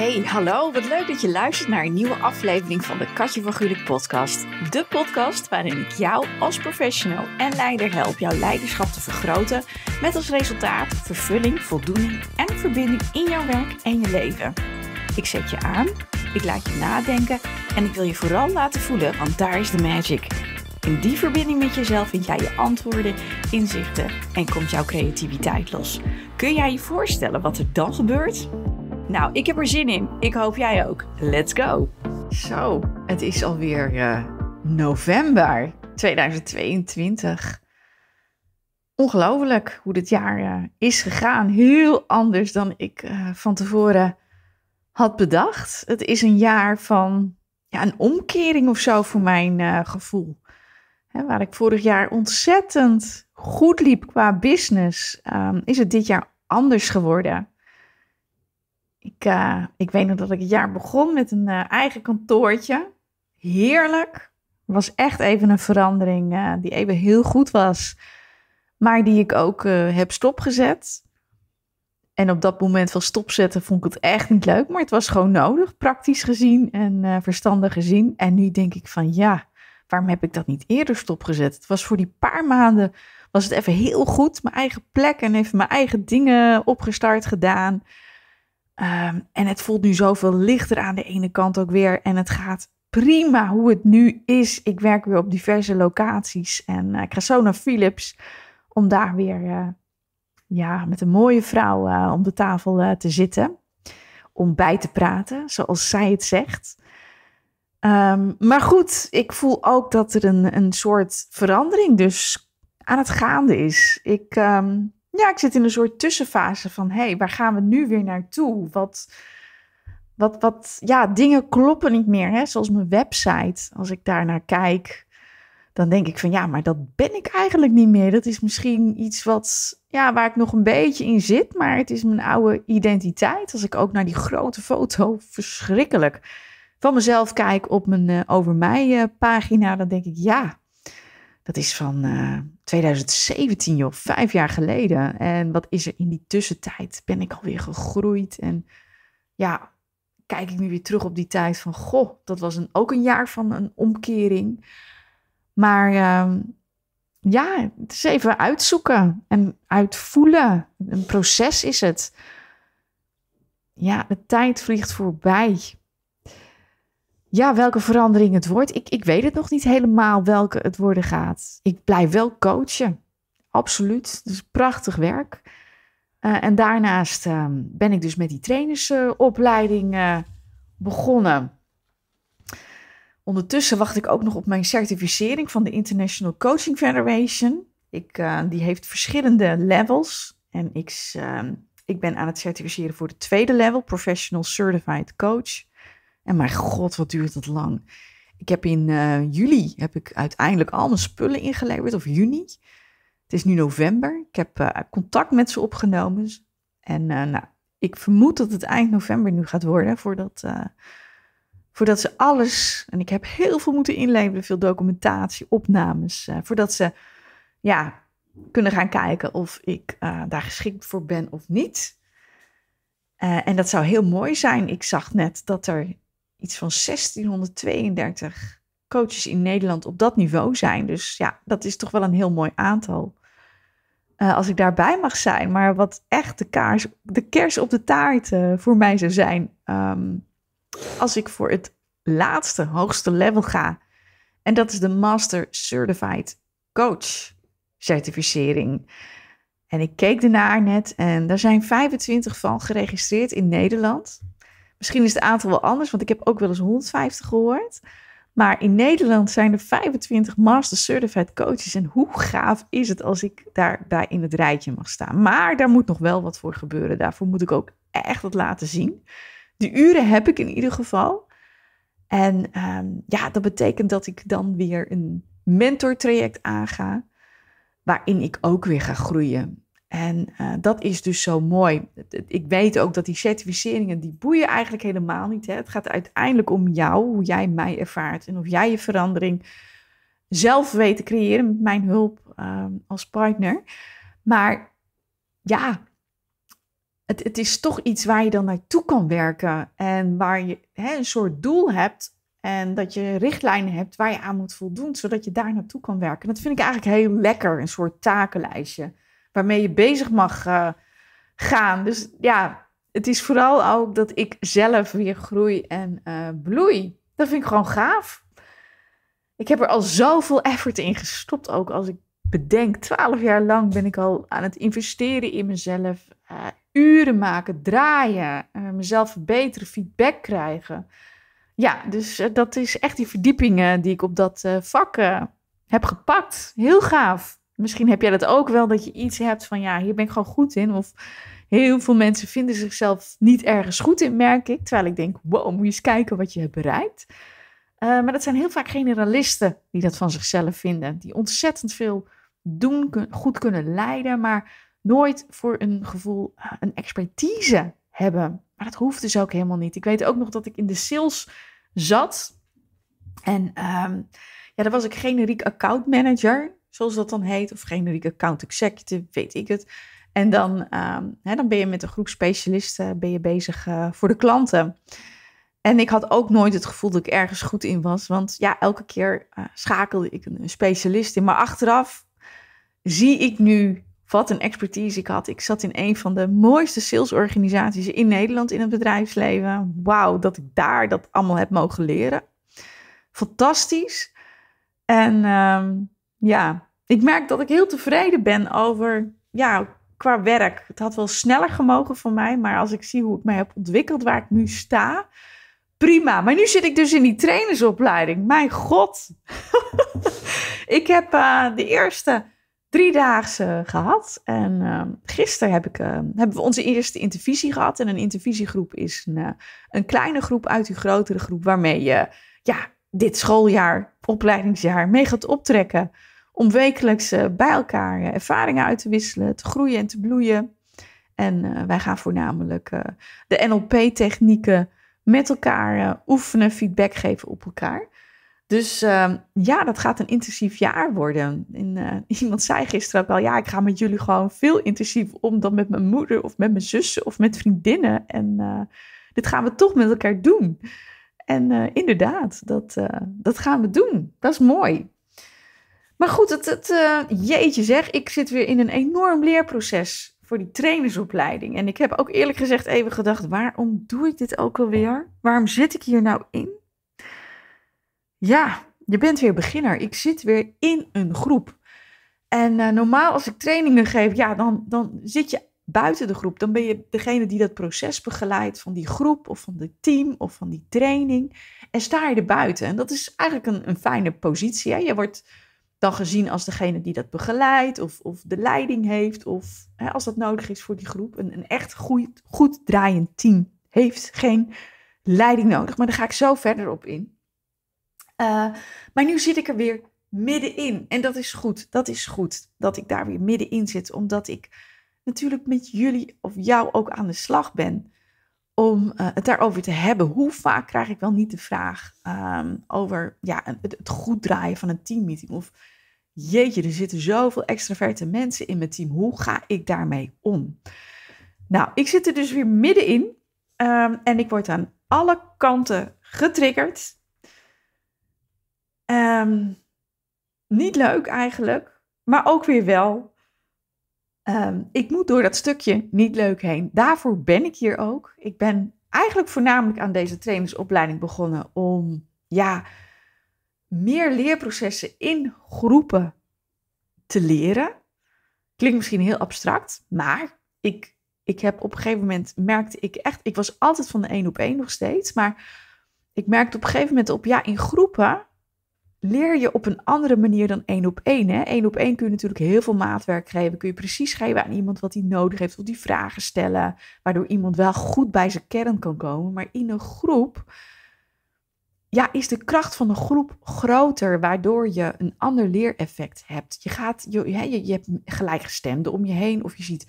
Hey, hallo. Wat leuk dat je luistert naar een nieuwe aflevering van de Katje van Gulik podcast. De podcast waarin ik jou als professional en leider help jouw leiderschap te vergroten. Met als resultaat vervulling, voldoening en verbinding in jouw werk en je leven. Ik zet je aan, ik laat je nadenken en ik wil je vooral laten voelen, want daar is de magic. In die verbinding met jezelf vind jij je antwoorden, inzichten en komt jouw creativiteit los. Kun jij je voorstellen wat er dan gebeurt? Nou, ik heb er zin in. Ik hoop jij ook. Let's go! Zo, het is alweer uh, november 2022. Ongelooflijk hoe dit jaar eh, is gegaan. Heel anders dan ik eh, van tevoren had bedacht. Het is een jaar van ja, een omkering of zo voor mijn gevoel. Hè, waar ik vorig jaar ontzettend goed liep qua business, ehm, is het dit jaar anders geworden. Ik, eh, ik weet nog dat ik het jaar begon met een eh, eigen kantoortje. Heerlijk. Was echt even een verandering eh, die even heel goed was, maar die ik ook heb stopgezet. En op dat moment van stopzetten vond ik het echt niet leuk, maar het was gewoon nodig, praktisch gezien en verstandig gezien. En nu denk ik van ja, waarom heb ik dat niet eerder stopgezet? Het was voor die paar maanden, was het even heel goed, mijn eigen plek en even mijn eigen dingen opgestart gedaan. Ehm, en het voelt nu zoveel lichter aan de ene kant ook weer. En het gaat prima hoe het nu is. Ik werk weer op diverse locaties. En eh, ik ga zo naar Philips om daar weer eh, ja, met een mooie vrouw eh, om de tafel te zitten. Om bij te praten, zoals zij het zegt. Ehm, maar goed, ik voel ook dat er een, een soort verandering dus aan het gaande is. Ik, ehm, ja, ik zit in een soort tussenfase van hé, hey, waar gaan we nu weer naartoe? Wat, wat, wat, ja, dingen kloppen niet meer. Hè? Zoals mijn website, als ik daar naar kijk, dan denk ik van ja, maar dat ben ik eigenlijk niet meer. Dat is misschien iets wat, ja, waar ik nog een beetje in zit, maar het is mijn oude identiteit. Als ik ook naar die grote foto, verschrikkelijk, van mezelf kijk op mijn uh, over mij eh, pagina, dan denk ik ja, dat is van. Uh, 2017, joh, vijf jaar geleden. En wat is er in die tussentijd? Ben ik alweer gegroeid? En ja, kijk ik nu weer terug op die tijd van, goh, dat was een, ook een jaar van een omkering. Maar ehm, ja, het is even uitzoeken en uitvoelen. Een proces is het. Ja, de tijd vliegt voorbij ja, welke verandering het wordt. Ik, ik weet het nog niet helemaal welke het worden gaat. Ik blijf wel coachen. Absoluut. Dus prachtig werk. Eh, en daarnaast ehm, ben ik dus met die trainersopleiding eh, begonnen. Ondertussen wacht ik ook nog op mijn certificering van de International Coaching Federation. Ik, eh, die heeft verschillende levels. En ik, ehm, ik ben aan het certificeren voor de tweede level, Professional Certified Coach. En mijn god, wat duurt dat lang. Ik heb in eh, juli heb ik uiteindelijk al mijn spullen ingeleverd, of juni. Het is nu november. Ik heb eh, contact met ze opgenomen. En eh, nou, ik vermoed dat het eind november nu gaat worden voordat, voordat ze alles. En ik heb heel veel moeten inleveren, veel documentatie, opnames. voordat ze ja, kunnen gaan kijken of ik daar geschikt voor ben of niet. en dat zou heel mooi zijn. Ik zag net dat er iets van 1632 coaches in Nederland op dat niveau zijn. Dus ja, dat is toch wel een heel mooi aantal. Eh, als ik daarbij mag zijn, maar wat echt de, kaars, de kers op de taart eh, voor mij zou zijn. Ehm, als ik voor het laatste, hoogste level ga. En dat is de Master Certified Coach certificering. En ik keek ernaar net en daar zijn 25 van geregistreerd in Nederland. Misschien is het aantal wel anders, want ik heb ook wel eens 150 gehoord. Maar in Nederland zijn er 25 Master Certified Coaches. En hoe gaaf is het als ik daarbij in het rijtje mag staan? Maar daar moet nog wel wat voor gebeuren. Daarvoor moet ik ook echt wat laten zien. De uren heb ik in ieder geval. En ehm, ja, dat betekent dat ik dan weer een mentortraject aanga. Waarin ik ook weer ga groeien. En eh, dat is dus zo mooi. Ik weet ook dat die certificeringen, die boeien eigenlijk helemaal niet. Hè. Het gaat uiteindelijk om jou, hoe jij mij ervaart en of jij je verandering zelf weet te creëren met mijn hulp ehm, als partner. Maar ja, het, het, is toch iets waar je dan naartoe kan werken en waar je hè, een soort doel hebt en dat je richtlijnen hebt waar je aan moet voldoen, zodat je daar naartoe kan werken. Dat vind ik eigenlijk heel lekker, een soort takenlijstje waarmee je bezig mag eh, gaan. Dus ja, het is vooral ook dat ik zelf weer groei en eh, bloei. Dat vind ik gewoon gaaf. Ik heb er al zoveel effort in gestopt, ook als ik bedenk. Twaalf jaar lang ben ik al aan het investeren in mezelf. Eh, uren maken, draaien, mezelf verbeteren, feedback krijgen. Ja, dus dat is echt die verdiepingen die ik op dat vak heb gepakt. Heel gaaf misschien heb jij dat ook wel, dat je iets hebt van ja, hier ben ik gewoon goed in. Of heel veel mensen vinden zichzelf niet ergens goed in, merk ik. Terwijl ik denk, wow, moet je eens kijken wat je hebt bereikt. Eh, maar dat zijn heel vaak generalisten die dat van zichzelf vinden. Die ontzettend veel doen, goed kunnen leiden, maar nooit voor een gevoel eh, een expertise hebben. Maar dat hoeft dus ook helemaal niet. Ik weet ook nog dat ik in de sales zat. En um, ja, daar was ik generiek account manager zoals dat dan heet, of generiek account executive, weet ik het. En dan, ehm, hè, dan ben je met een groep specialisten eh, ben je bezig eh, voor de klanten. En ik had ook nooit het gevoel dat ik ergens goed in was. Want ja, elke keer eh, schakelde ik een specialist in. Maar achteraf zie ik nu wat een expertise ik had. Ik zat in een van de mooiste salesorganisaties in Nederland in het bedrijfsleven. Wauw, dat ik daar dat allemaal heb mogen leren. Fantastisch. En ehm, ja, ik merk dat ik heel tevreden ben over, ja, qua werk. Het had wel sneller gemogen voor mij, maar als ik zie hoe ik mij heb ontwikkeld, waar ik nu sta, prima. Maar nu zit ik dus in die trainersopleiding. Mijn god. ik heb eh, de eerste driedaagse gehad. En uh, gisteren heb ik, ehm, hebben we onze eerste intervisie gehad. En een intervisiegroep is een, eh, een kleine groep uit die grotere groep waarmee je ja, dit schooljaar, opleidingsjaar mee gaat optrekken om wekelijks eh, bij elkaar eh, ervaringen uit te wisselen, te groeien en te bloeien. En eh, wij gaan voornamelijk de NLP-technieken met elkaar oefenen, feedback geven op elkaar. Dus ehm, ja, dat gaat een intensief jaar worden. En, iemand zei gisteren ook ja, ik ga met jullie gewoon veel intensief om dan met mijn moeder of met mijn zussen of met vriendinnen. En dit gaan we toch met elkaar doen. En inderdaad, dat, dat gaan we doen. Dat is mooi. Maar goed, het, het eh, jeetje zeg, ik zit weer in een enorm leerproces voor die trainersopleiding. En ik heb ook eerlijk gezegd even gedacht, waarom doe ik dit ook alweer? Waarom zit ik hier nou in? Ja, je bent weer beginner. Ik zit weer in een groep. En eh, normaal als ik trainingen geef, ja, dan, dan zit je buiten de groep. Dan ben je degene die dat proces begeleidt van die groep of van het team of van die training. En sta je er buiten. En dat is eigenlijk een, een fijne positie. Hè? Je wordt dan gezien als degene die dat begeleidt of, of de leiding heeft of hè, als dat nodig is voor die groep. Een, een echt goed, goed draaiend team heeft geen leiding nodig, maar daar ga ik zo verder op in. Eh, maar nu zit ik er weer middenin en dat is goed, dat is goed dat ik daar weer middenin zit, omdat ik natuurlijk met jullie of jou ook aan de slag ben om eh, het daarover te hebben. Hoe vaak krijg ik wel niet de vraag ehm, over ja, het, goed draaien van een teammeeting of jeetje, er zitten zoveel extraverte mensen in mijn team. Hoe ga ik daarmee om? Nou, ik zit er dus weer middenin ehm, en ik word aan alle kanten getriggerd. Ehm, niet leuk eigenlijk, maar ook weer wel. Ehm, ik moet door dat stukje niet leuk heen. Daarvoor ben ik hier ook. Ik ben eigenlijk voornamelijk aan deze trainingsopleiding begonnen om, ja, meer leerprocessen in groepen te leren. Klinkt misschien heel abstract, maar ik, ik heb op een gegeven moment merkte ik echt, ik was altijd van de één op één nog steeds, maar ik merkte op een gegeven moment op, ja, in groepen leer je op een andere manier dan één op één. Hè? Eén op één kun je natuurlijk heel veel maatwerk geven. Kun je precies geven aan iemand wat hij nodig heeft of die vragen stellen. Waardoor iemand wel goed bij zijn kern kan komen. Maar in een groep ja, is de kracht van de groep groter, waardoor je een ander leereffect hebt. Je, gaat, je, je, hebt gelijkgestemden om je heen, of je ziet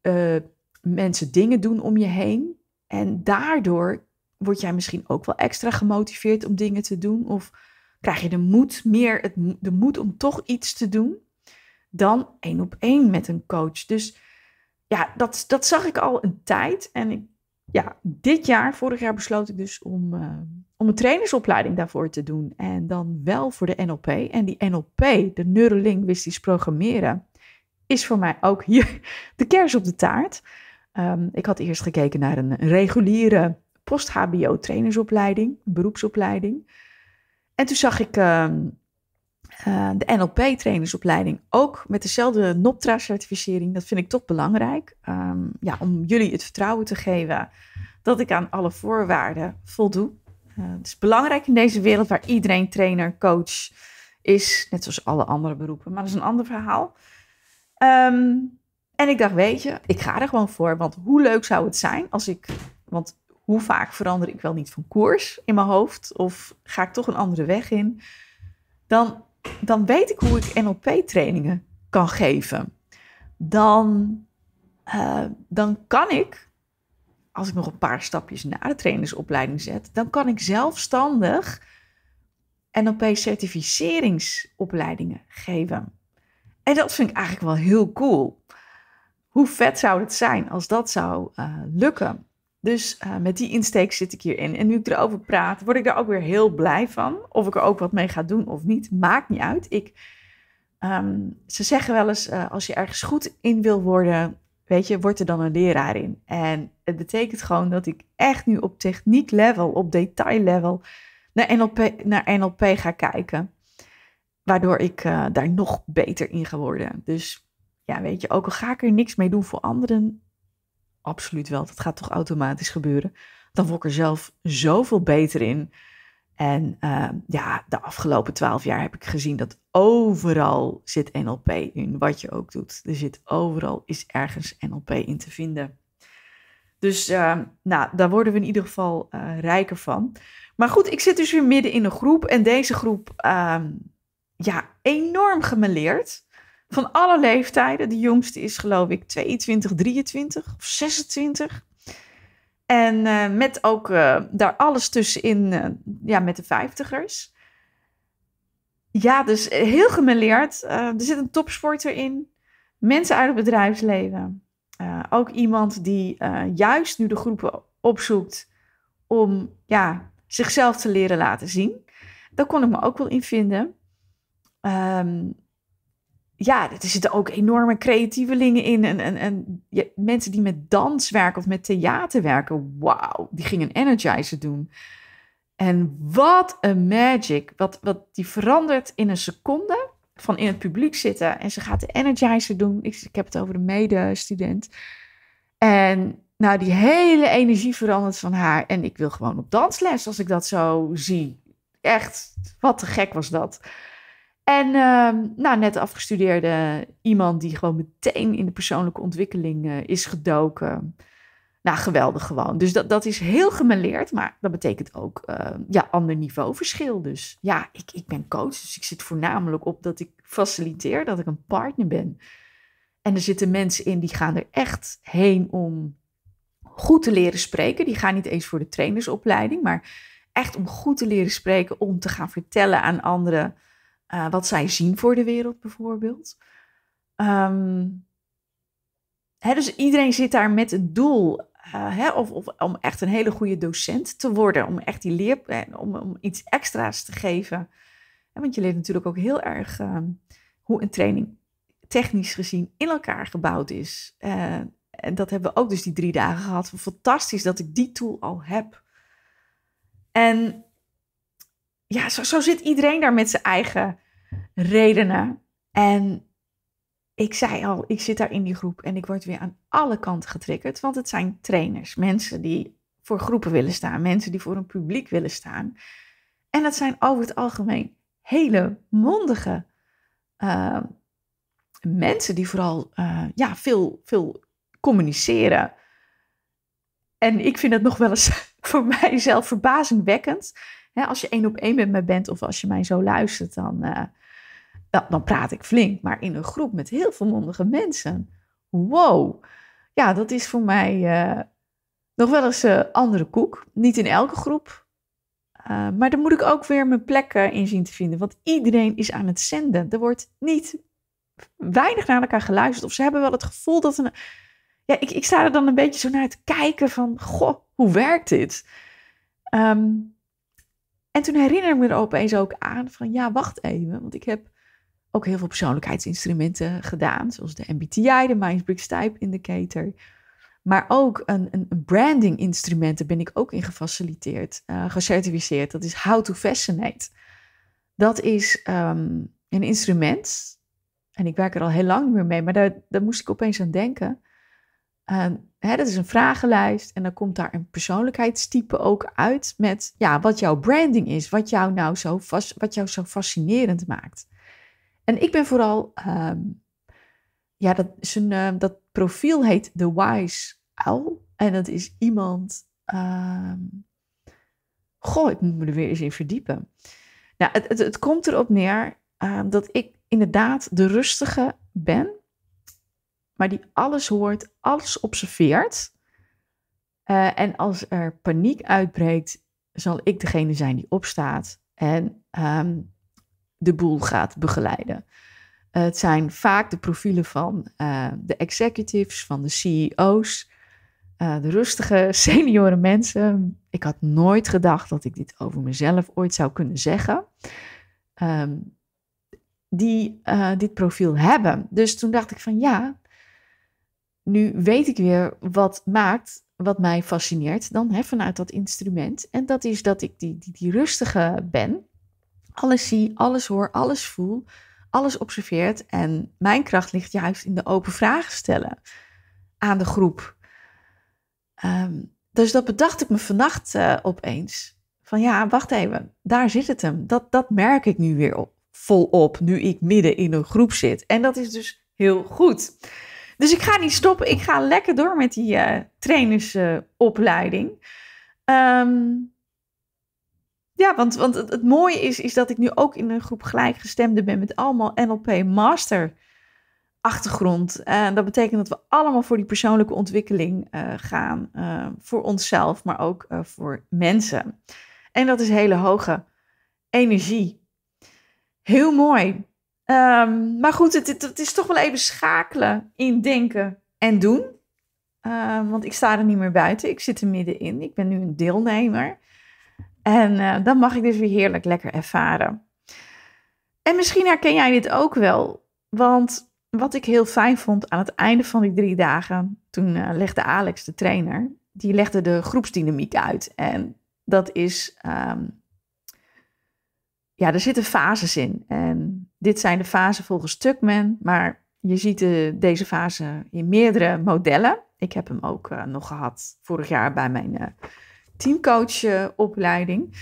eh, mensen dingen doen om je heen. En daardoor word jij misschien ook wel extra gemotiveerd om dingen te doen, of krijg je de moed, meer het, de moed om toch iets te doen, dan één op één met een coach. Dus ja, dat, dat zag ik al een tijd en ik ja, dit jaar, vorig jaar, besloot ik dus om, eh, om een trainersopleiding daarvoor te doen. En dan wel voor de NLP. En die NLP, de neurolinguistisch programmeren, is voor mij ook hier de kers op de taart. Ehm, ik had eerst gekeken naar een, reguliere post-HBO trainersopleiding, beroepsopleiding. En toen zag ik ehm, eh, de NLP-trainersopleiding ook met dezelfde NOPTRA-certificering. Dat vind ik toch belangrijk. Ehm, ja, om jullie het vertrouwen te geven dat ik aan alle voorwaarden voldoe. Eh, het is belangrijk in deze wereld waar iedereen trainer, coach is. Net zoals alle andere beroepen, maar dat is een ander verhaal. Ehm, en ik dacht, weet je, ik ga er gewoon voor. Want hoe leuk zou het zijn als ik. Want hoe vaak verander ik wel niet van koers in mijn hoofd? Of ga ik toch een andere weg in? Dan dan weet ik hoe ik NLP-trainingen kan geven. Dan, eh, dan kan ik, als ik nog een paar stapjes naar de trainersopleiding zet, dan kan ik zelfstandig NLP-certificeringsopleidingen geven. En dat vind ik eigenlijk wel heel cool. Hoe vet zou het zijn als dat zou eh, lukken? Dus eh, met die insteek zit ik hierin. En nu ik erover praat, word ik daar ook weer heel blij van. Of ik er ook wat mee ga doen of niet, maakt niet uit. Ik, ehm, ze zeggen wel eens, eh, als je ergens goed in wil worden, weet je, word er dan een leraar in. En het betekent gewoon dat ik echt nu op techniek level, op detail level, naar NLP, naar NLP ga kijken. Waardoor ik eh, daar nog beter in ga worden. Dus ja, weet je, ook al ga ik er niks mee doen voor anderen, absoluut wel. Dat gaat toch automatisch gebeuren. Dan word ik er zelf zoveel beter in. En eh, ja, de afgelopen twaalf jaar heb ik gezien dat overal zit NLP in, wat je ook doet. Er zit overal, is ergens NLP in te vinden. Dus ehm, nou, daar worden we in ieder geval eh, rijker van. Maar goed, ik zit dus weer midden in een groep en deze groep, ehm, ja, enorm gemeleerd. Van alle leeftijden. De jongste is geloof ik 22, 23 of 26. En eh, met ook eh, daar alles tussenin, eh, ja, met de vijftigers. Ja, dus heel gemeleerd. er zit een topsporter in. Mensen uit het bedrijfsleven. ook iemand die juist nu de groepen opzoekt om ja, zichzelf te leren laten zien. Daar kon ik me ook wel in vinden. Ehm, ja, er zitten ook enorme creatievelingen in. En, en, en mensen die met dans werken of met theater werken. Wauw, die gingen energizer doen. En wat een magic. Wat, wat die verandert in een seconde van in het publiek zitten. En ze gaat de energizer doen. Ik, ik heb het over de medestudent. En nou, die hele energie verandert van haar. En ik wil gewoon op dansles als ik dat zo zie. Echt, wat te gek was dat. En ehm, nou, net afgestudeerde iemand die gewoon meteen in de persoonlijke ontwikkeling eh, is gedoken. Nou, geweldig gewoon. Dus dat, dat is heel gemeleerd, maar dat betekent ook uh, ja, ander niveauverschil. Dus ja, ik, ik ben coach, dus ik zit voornamelijk op dat ik faciliteer, dat ik een partner ben. En er zitten mensen in die gaan er echt heen om goed te leren spreken. Die gaan niet eens voor de trainersopleiding, maar echt om goed te leren spreken, om te gaan vertellen aan anderen eh, wat zij zien voor de wereld bijvoorbeeld. Ehm, hè, dus iedereen zit daar met het doel eh, hè, of, of, om echt een hele goede docent te worden, om echt die leer, eh, om, om, iets extra's te geven. want je leert natuurlijk ook heel erg ehm, hoe een training technisch gezien in elkaar gebouwd is. en dat hebben we ook dus die drie dagen gehad. Fantastisch dat ik die tool al heb. En ja, zo, zo zit iedereen daar met zijn eigen redenen. En ik zei al, ik zit daar in die groep en ik word weer aan alle kanten getriggerd. Want het zijn trainers, mensen die voor groepen willen staan, mensen die voor een publiek willen staan. En dat zijn over het algemeen hele mondige ehm, mensen die vooral eh, ja, veel, veel communiceren. En ik vind dat nog wel eens voor mijzelf verbazingwekkend. als je één op één met me bent of als je mij zo luistert, dan, eh, nou, dan praat ik flink, maar in een groep met heel veel mondige mensen. Wow. Ja, dat is voor mij eh, nog wel eens een eh, andere koek. Niet in elke groep. Eh, maar dan moet ik ook weer mijn plekken in zien te vinden. Want iedereen is aan het zenden. Er wordt niet weinig naar elkaar geluisterd. Of ze hebben wel het gevoel dat een. Ja, ik, ik sta er dan een beetje zo naar te kijken van. Goh, hoe werkt dit? Ehm, en toen herinner ik me er opeens ook aan van ja, wacht even. Want ik heb ook heel veel persoonlijkheidsinstrumenten gedaan, zoals de MBTI, de Myers-Briggs Type Indicator. Maar ook een, een, branding instrument, daar ben ik ook in gefaciliteerd, eh, gecertificeerd. Dat is How to Fascinate. Dat is ehm, een instrument, en ik werk er al heel lang meer mee, maar daar, moest ik opeens aan denken. Ehm, hè, dat is een vragenlijst en dan komt daar een persoonlijkheidstype ook uit met ja, wat jouw branding is, wat jou nou zo, vast, wat jou zo fascinerend maakt. En ik ben vooral, ehm, ja, dat, ehm, dat profiel heet The Wise Owl. En dat is iemand, um, goh, ik moet me er weer eens in verdiepen. Nou, het, het, komt erop neer dat ik inderdaad de rustige ben, maar die alles hoort, alles observeert. Eh, en als er paniek uitbreekt, zal ik degene zijn die opstaat. En um, de boel gaat begeleiden. Eh, het zijn vaak de profielen van eh, de executives, van de CEO's, eh, de rustige senioren mensen. Ik had nooit gedacht dat ik dit over mezelf ooit zou kunnen zeggen. Ehm, die dit profiel hebben. Dus toen dacht ik van ja, nu weet ik weer wat maakt wat mij fascineert dan hè, vanuit dat instrument. En dat is dat ik die, die, die rustige ben alles zie, alles hoor, alles voel, alles observeert. En mijn kracht ligt juist in de open vragen stellen aan de groep. Ehm, dus dat bedacht ik me vannacht eh, opeens. Van ja, wacht even, daar zit het hem. Dat, dat merk ik nu weer op, volop, nu ik midden in een groep zit. En dat is dus heel goed. Dus ik ga niet stoppen. Ik ga lekker door met die eh, trainersopleiding. Uh, ja, want, want het, mooie is, is dat ik nu ook in een groep gelijkgestemden ben met allemaal NLP master achtergrond. En dat betekent dat we allemaal voor die persoonlijke ontwikkeling eh, gaan. Eh, voor onszelf, maar ook eh, voor mensen. En dat is hele hoge energie. Heel mooi. Ehm, maar goed, het, het, het, is toch wel even schakelen in denken en doen. Ehm, want ik sta er niet meer buiten. Ik zit er middenin. Ik ben nu een deelnemer. En eh, dat mag ik dus weer heerlijk lekker ervaren. En misschien herken jij dit ook wel, want wat ik heel fijn vond aan het einde van die drie dagen, toen eh, legde Alex, de trainer, die legde de groepsdynamiek uit. En dat is, ehm, ja, er zitten fases in. En dit zijn de fasen volgens Tuckman, maar je ziet eh, deze fase in meerdere modellen. Ik heb hem ook nog gehad vorig jaar bij mijn teamcoachopleiding.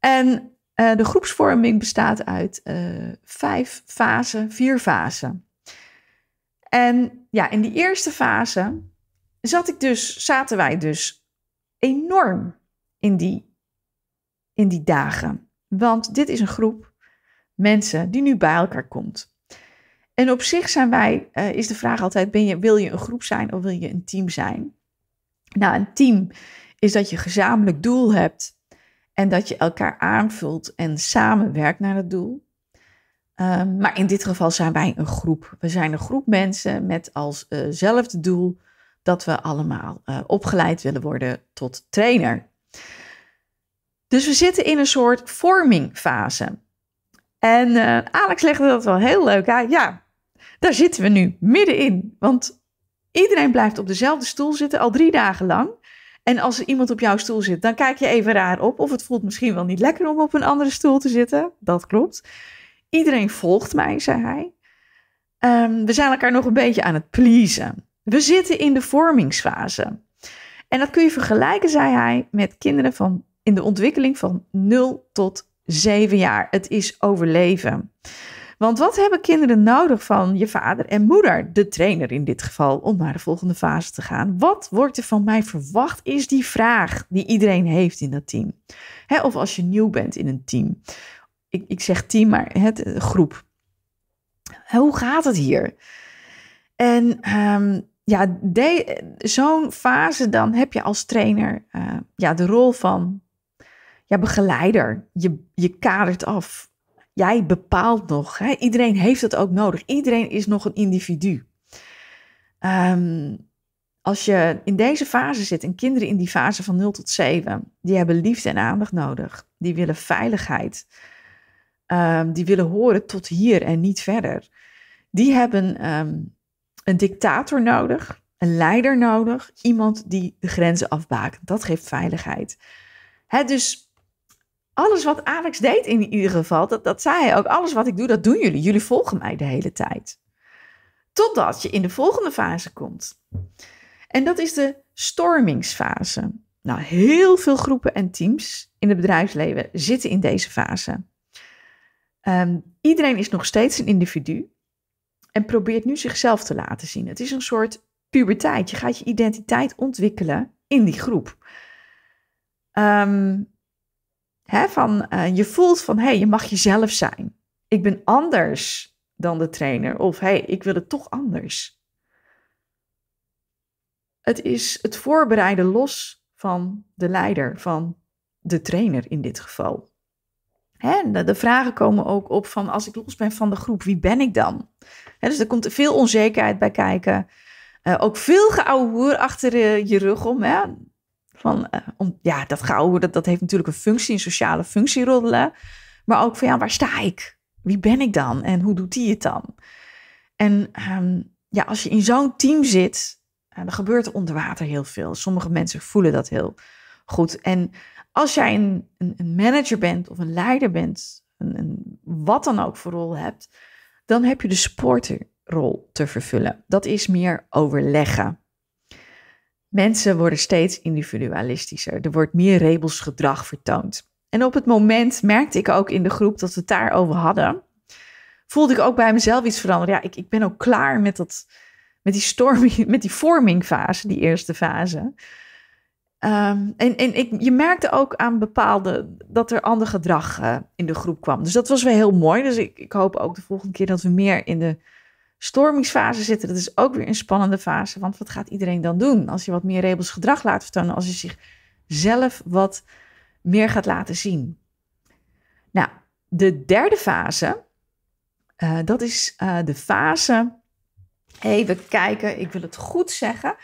En eh, de groepsvorming bestaat uit eh, vijf fasen, vier fasen. En ja, in die eerste fase zat ik dus, zaten wij dus enorm in die, in die dagen. Want dit is een groep mensen die nu bij elkaar komt. En op zich zijn wij, eh, is de vraag altijd: ben je, wil je een groep zijn of wil je een team zijn? Nou, een team is dat je gezamenlijk doel hebt en dat je elkaar aanvult en samenwerkt naar dat doel. Ehm, maar in dit geval zijn wij een groep. We zijn een groep mensen met als eh, zelfde doel dat we allemaal eh, opgeleid willen worden tot trainer. Dus we zitten in een soort vormingfase. En eh, Alex legde dat wel heel leuk uit. Ja, daar zitten we nu middenin. Want iedereen blijft op dezelfde stoel zitten al drie dagen lang. En als er iemand op jouw stoel zit, dan kijk je even raar op. Of het voelt misschien wel niet lekker om op een andere stoel te zitten. Dat klopt. Iedereen volgt mij, zei hij. Ehm, we zijn elkaar nog een beetje aan het pleasen. We zitten in de vormingsfase. En dat kun je vergelijken, zei hij, met kinderen van, in de ontwikkeling van 0 tot 7 jaar. Het is overleven. Want wat hebben kinderen nodig van je vader en moeder, de trainer in dit geval, om naar de volgende fase te gaan? Wat wordt er van mij verwacht, is die vraag die iedereen heeft in dat team. Hè, of als je nieuw bent in een team. Ik, ik zeg team, maar het, eh, groep. Hoe gaat het hier? En ehm, ja, zo'n fase dan heb je als trainer eh, ja, de rol van ja, begeleider. Je, je kadert af jij bepaalt nog. Hè? Iedereen heeft dat ook nodig. Iedereen is nog een individu. Ehm, als je in deze fase zit en kinderen in die fase van 0 tot 7, die hebben liefde en aandacht nodig. Die willen veiligheid. Ehm, die willen horen tot hier en niet verder. Die hebben ehm, een dictator nodig, een leider nodig, iemand die de grenzen afbakent. Dat geeft veiligheid. dus alles wat Alex deed in ieder geval, dat, dat zei hij ook, alles wat ik doe, dat doen jullie. Jullie volgen mij de hele tijd. Totdat je in de volgende fase komt. En dat is de stormingsfase. Nou, heel veel groepen en teams in het bedrijfsleven zitten in deze fase. Ehm, iedereen is nog steeds een individu en probeert nu zichzelf te laten zien. Het is een soort puberteit. Je gaat je identiteit ontwikkelen in die groep. Ehm, Hè, van, eh, je voelt van, hé, hey, je mag jezelf zijn. Ik ben anders dan de trainer. Of hé, hey, ik wil het toch anders. Het is het voorbereiden los van de leider, van de trainer in dit geval. Hè, de, vragen komen ook op van, als ik los ben van de groep, wie ben ik dan? Hè, dus er komt veel onzekerheid bij kijken. Eh, ook veel hoer achter eh, je rug om. Hè? Van, eh, om, ja, dat gauw dat, dat heeft natuurlijk een functie, een sociale functie roddelen. Maar ook van, ja, waar sta ik? Wie ben ik dan? En hoe doet die het dan? En ehm, ja, als je in zo'n team zit, eh, dan gebeurt er onder water heel veel. Sommige mensen voelen dat heel goed. En als jij een, een, een manager bent of een leider bent, een, een, wat dan ook voor rol hebt, dan heb je de supporterrol te vervullen. Dat is meer overleggen. Mensen worden steeds individualistischer. Er wordt meer rebels gedrag vertoond. En op het moment merkte ik ook in de groep dat we het daarover hadden. Voelde ik ook bij mezelf iets veranderen. Ja, ik, ik ben ook klaar met, dat, met die storming, met die vormingfase, die eerste fase. Ehm, en en ik, je merkte ook aan bepaalde dat er ander gedrag eh, in de groep kwam. Dus dat was wel heel mooi. Dus ik, ik hoop ook de volgende keer dat we meer in de stormingsfase zitten. Dat is ook weer een spannende fase. Want wat gaat iedereen dan doen als je wat meer rebels gedrag laat vertonen? Als je zichzelf wat meer gaat laten zien? Nou, de derde fase, eh, dat is eh, de fase. Even kijken, ik wil het goed zeggen.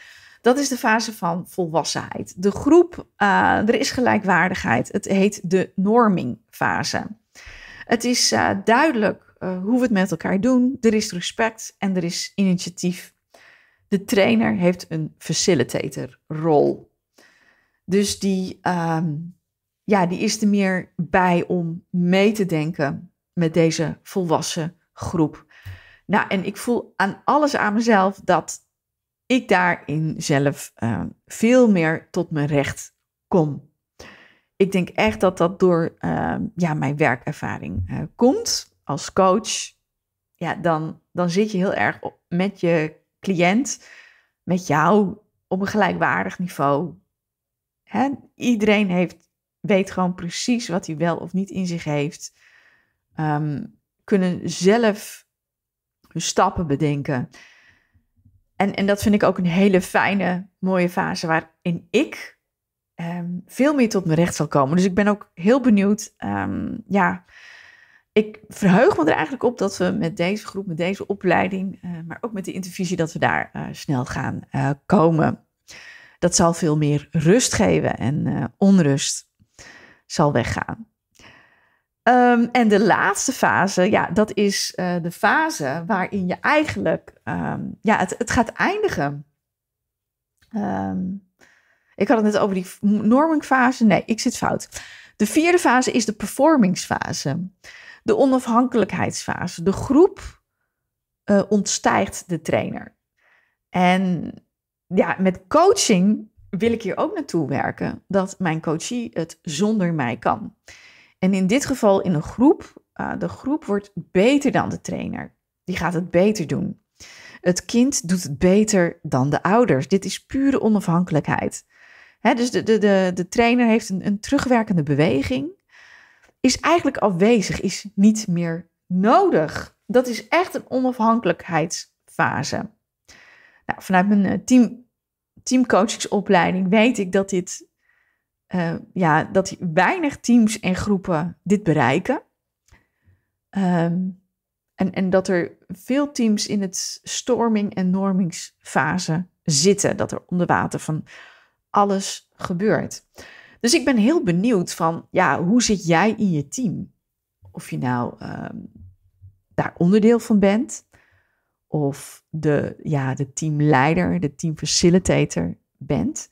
Dat is de fase van volwassenheid. De groep, eh, er is gelijkwaardigheid. Het heet de normingfase. Het is duidelijk eh, hoe we het met elkaar doen. Er is respect en er is initiatief. De trainer heeft een facilitatorrol. Dus die, ehm, ja, die is er meer bij om mee te denken met deze volwassen groep. Nou, en ik voel aan alles aan mezelf dat ik daarin zelf eh, veel meer tot mijn recht kom. Ik denk echt dat dat door ehm, ja, mijn werkervaring eh, komt als coach, ja, dan, dan zit je heel erg op, met je cliënt, met jou, op een gelijkwaardig niveau. Hè? Iedereen heeft, weet gewoon precies wat hij wel of niet in zich heeft. Ehm, kunnen zelf hun stappen bedenken. En, en dat vind ik ook een hele fijne, mooie fase waarin ik ehm, veel meer tot mijn recht zal komen. Dus ik ben ook heel benieuwd ehm, ja, ik verheug me er eigenlijk op dat we met deze groep, met deze opleiding, eh, maar ook met de intervisie, dat we daar eh, snel gaan eh, komen. Dat zal veel meer rust geven en onrust zal weggaan. Ehm, en de laatste fase, ja, dat is de fase waarin je eigenlijk, ehm, ja, het, het, gaat eindigen. Ehm, ik had het net over die norming fase. Nee, ik zit fout. De vierde fase is de performingsfase. De onafhankelijkheidsfase. De groep eh, ontstijgt de trainer. En ja, met coaching wil ik hier ook naartoe werken dat mijn coachie het zonder mij kan. En in dit geval in een groep. Eh, de groep wordt beter dan de trainer. Die gaat het beter doen. Het kind doet het beter dan de ouders. Dit is pure onafhankelijkheid. dus de, de, de, de trainer heeft een, een terugwerkende beweging is eigenlijk afwezig, is niet meer nodig. Dat is echt een onafhankelijkheidsfase. Nou, vanuit mijn eh, team, teamcoachingsopleiding weet ik dat, dit, eh, ja, dat weinig teams en groepen dit bereiken. Ehm, en, en dat er veel teams in het storming- en normingsfase zitten. Dat er onder water van alles gebeurt. Dus ik ben heel benieuwd van, ja, hoe zit jij in je team? Of je nou ehm, daar onderdeel van bent, of de, ja, de teamleider, de teamfacilitator bent.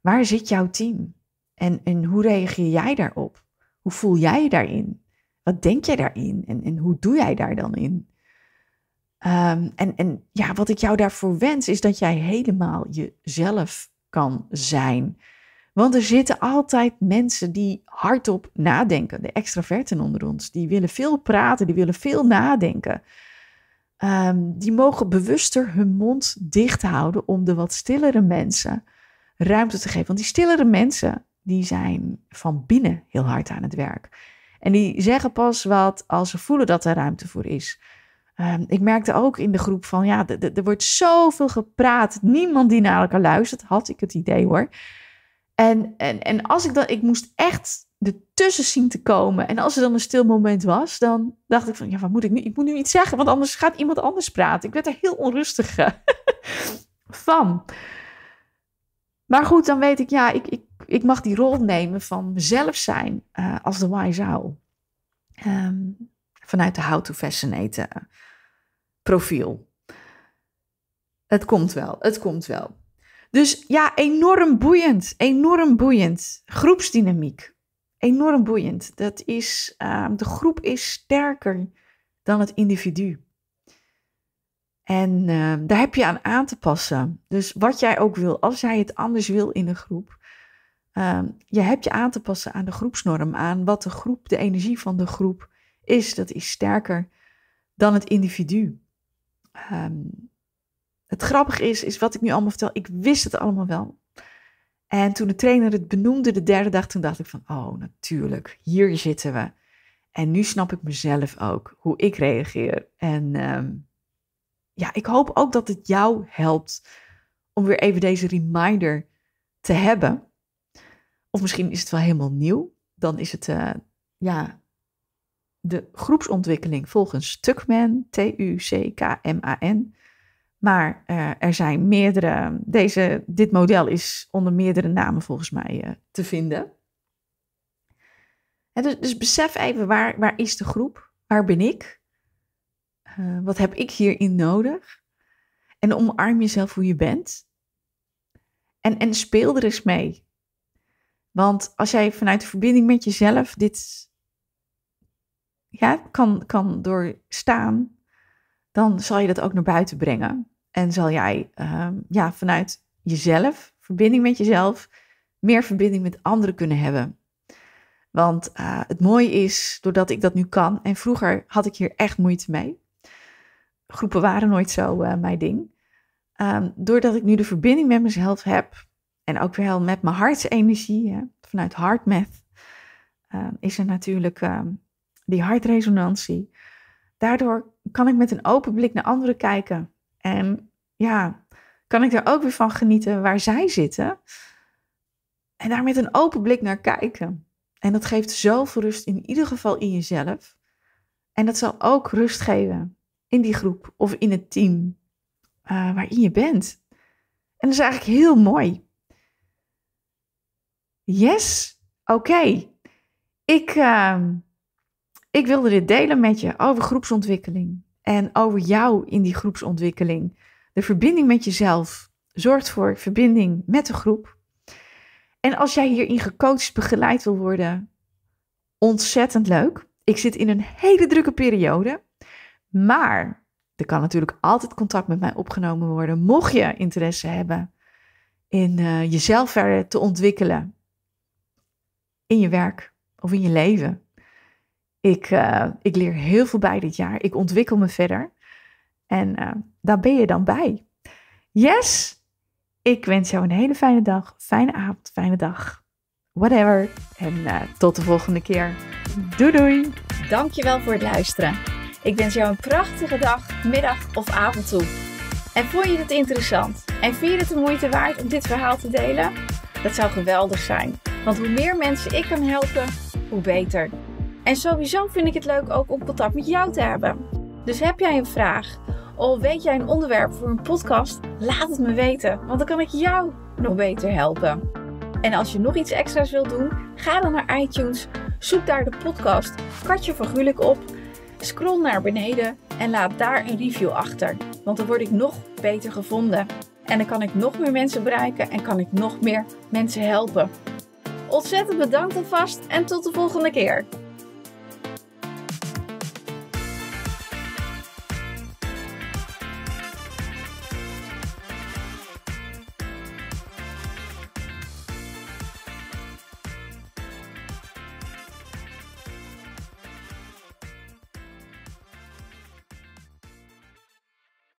Waar zit jouw team? En, en hoe reageer jij daarop? Hoe voel jij je daarin? Wat denk jij daarin? En, en hoe doe jij daar dan in? Ehm, en, en ja, wat ik jou daarvoor wens, is dat jij helemaal jezelf kan zijn. Want er zitten altijd mensen die hardop nadenken. De extraverten onder ons. Die willen veel praten, die willen veel nadenken. Ehm, die mogen bewuster hun mond dicht houden om de wat stillere mensen ruimte te geven. Want die stillere mensen, die zijn van binnen heel hard aan het werk. En die zeggen pas wat als ze voelen dat er ruimte voor is. Ehm, ik merkte ook in de groep van, ja, er wordt zoveel gepraat. Niemand die naar elkaar luistert, had ik het idee hoor. En, en, en als ik dan, ik moest echt ertussen zien te komen. En als er dan een stil moment was, dan dacht ik van, ja, wat moet ik nu? Ik moet nu iets zeggen, want anders gaat iemand anders praten. Ik werd er heel onrustig eh, van. Maar goed, dan weet ik, ja, ik, ik, ik mag die rol nemen van mezelf zijn eh, als de wise owl. Ehm, vanuit de How to Fascinate eh, profiel. Het komt wel, het komt wel. Dus ja, enorm boeiend. Enorm boeiend. Groepsdynamiek. Enorm boeiend. Dat is, ehm, de groep is sterker dan het individu. En ehm, daar heb je aan aan te passen. Dus wat jij ook wil, als jij het anders wil in een groep, ehm, je hebt je aan te passen aan de groepsnorm, aan wat de groep, de energie van de groep is. Dat is sterker dan het individu. Um, het grappige is, is wat ik nu allemaal vertel, ik wist het allemaal wel. En toen de trainer het benoemde de derde dag, toen dacht ik van, oh natuurlijk, hier zitten we. En nu snap ik mezelf ook, hoe ik reageer. En ehm, ja, ik hoop ook dat het jou helpt om weer even deze reminder te hebben. Of misschien is het wel helemaal nieuw. Dan is het eh, ja, de groepsontwikkeling volgens Tukman, T-U-C-K-M-A-N. Maar eh, er zijn meerdere, deze, dit model is onder meerdere namen volgens mij eh, te vinden. dus, dus, besef even, waar, waar is de groep? Waar ben ik? Eh, wat heb ik hierin nodig? En omarm jezelf hoe je bent. En, en speel er eens mee. Want als jij vanuit de verbinding met jezelf dit ja, kan, kan doorstaan, dan zal je dat ook naar buiten brengen. En zal jij ehm, ja, vanuit jezelf, verbinding met jezelf, meer verbinding met anderen kunnen hebben. Want eh, het mooie is, doordat ik dat nu kan, en vroeger had ik hier echt moeite mee. Groepen waren nooit zo eh, mijn ding. Ehm, doordat ik nu de verbinding met mezelf heb, en ook weer heel met mijn hartsenergie, hè, vanuit HeartMath, math, ehm, is er natuurlijk die hartresonantie. Daardoor kan ik met een open blik naar anderen kijken. En ja, kan ik er ook weer van genieten waar zij zitten. En daar met een open blik naar kijken. En dat geeft zoveel rust in ieder geval in jezelf. En dat zal ook rust geven in die groep of in het team eh, waarin je bent. En dat is eigenlijk heel mooi. Yes, oké. Ik. Ehm, ik wilde dit delen met je over groepsontwikkeling en over jou in die groepsontwikkeling. De verbinding met jezelf zorgt voor verbinding met de groep. En als jij hierin gecoacht, begeleid wil worden, ontzettend leuk. Ik zit in een hele drukke periode, maar er kan natuurlijk altijd contact met mij opgenomen worden. Mocht je interesse hebben in eh, jezelf verder te ontwikkelen, in je werk of in je leven. Ik, eh, ik leer heel veel bij dit jaar. Ik ontwikkel me verder. En eh, daar ben je dan bij. Yes! Ik wens jou een hele fijne dag, fijne avond, fijne dag. Whatever. En eh, tot de volgende keer. Doei doei! Dankjewel voor het luisteren. Ik wens jou een prachtige dag, middag of avond toe. En vond je het interessant? En vind je het de moeite waard om dit verhaal te delen? Dat zou geweldig zijn. Want hoe meer mensen ik kan helpen, hoe beter. En sowieso vind ik het leuk ook om contact met jou te hebben. Dus heb jij een vraag of weet jij een onderwerp voor een podcast? Laat het me weten, want dan kan ik jou nog beter helpen. En als je nog iets extra's wilt doen, ga dan naar iTunes, zoek daar de podcast Katje van Gulik op, scroll naar beneden en laat daar een review achter. Want dan word ik nog beter gevonden. En dan kan ik nog meer mensen bereiken en kan ik nog meer mensen helpen. Ontzettend bedankt alvast en tot de volgende keer.